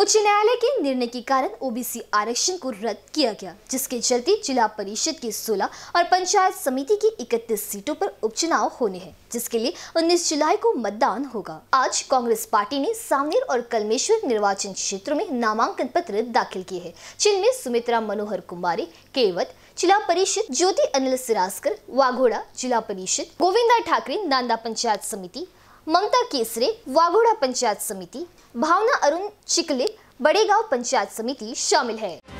उच्च न्यायालय के निर्णय के कारण ओबीसी आरक्षण को रद्द किया गया जिसके चलते जिला परिषद की 16 और पंचायत समिति की 31 सीटों पर उपचुनाव होने हैं जिसके लिए 19 जुलाई को मतदान होगा आज कांग्रेस पार्टी ने सामनेर और कलमेश्वर निर्वाचन क्षेत्रों में नामांकन पत्र दाखिल किए हैं जिनमें सुमित्रा मनोहर कुमारी केवत जिला परिषद ज्योति अनिल सिरासकर वाघोड़ा जिला परिषद गोविंदा ठाकरे नांदा पंचायत समिति ममता केसरे वाघोड़ा पंचायत समिति भावना अरुण चिकले बड़ेगांव पंचायत समिति शामिल है